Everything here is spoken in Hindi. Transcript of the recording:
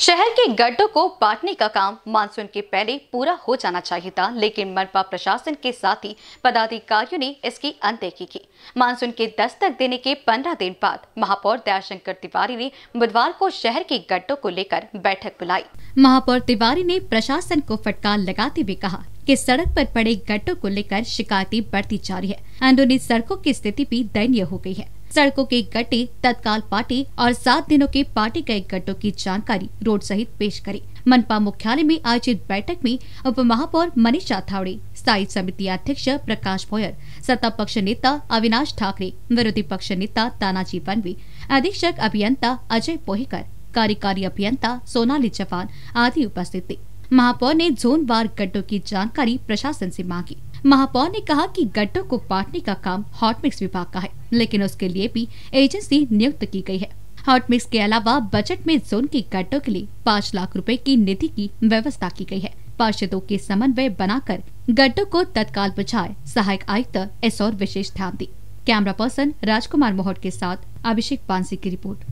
शहर के गड्ढों को बांटने का काम मानसून के पहले पूरा हो जाना चाहिए था लेकिन मनपा प्रशासन के साथ ही पदाधिकारियों ने इसकी अनदेखी की मानसून के दस्तक देने के 15 दिन बाद महापौर दयाशंकर तिवारी ने बुधवार को शहर के गड्ढों को लेकर बैठक बुलाई महापौर तिवारी ने प्रशासन को फटकार लगाते हुए कहा कि सड़क पर पड़े गड्ढों को लेकर शिकायतें बढ़ती जा रही है अंदरूनी सड़कों की स्थिति भी दयनीय हो गयी है सड़कों के गड्ढे तत्काल पार्टी और सात दिनों के पार्टी गए गड्ढों की जानकारी रोड सहित पेश करी मनपा मुख्यालय में आयोजित बैठक में उप महापौर मनीषा थावड़े स्थायी समिति अध्यक्ष प्रकाश भोयर सत्ता पक्ष नेता अविनाश ठाकरे विरोधी पक्ष नेता तानाजी पनवी अधीक्षक अभियंता अजय पोहेकर कार्यकारी अभियंता सोनाली चौहान आदि उपस्थित थे महापौर ने जोन वार गड्ढों की जानकारी प्रशासन से मांगी महापौर ने कहा कि गड्ढों को पाटने का काम हॉट मिक्स विभाग का है लेकिन उसके लिए भी एजेंसी नियुक्त की गई है हॉट मिक्स के अलावा बजट में जोन के गड्ढों के लिए पाँच लाख रूपए की निधि की व्यवस्था की गयी है पार्षदों के समन्वय बनाकर गड्ढों को तत्काल बुझाए सहायक आयुक्त इस और विशेष ध्यान दी कैमरा पर्सन राजकुमार मोहट के साथ अभिषेक पानसी की रिपोर्ट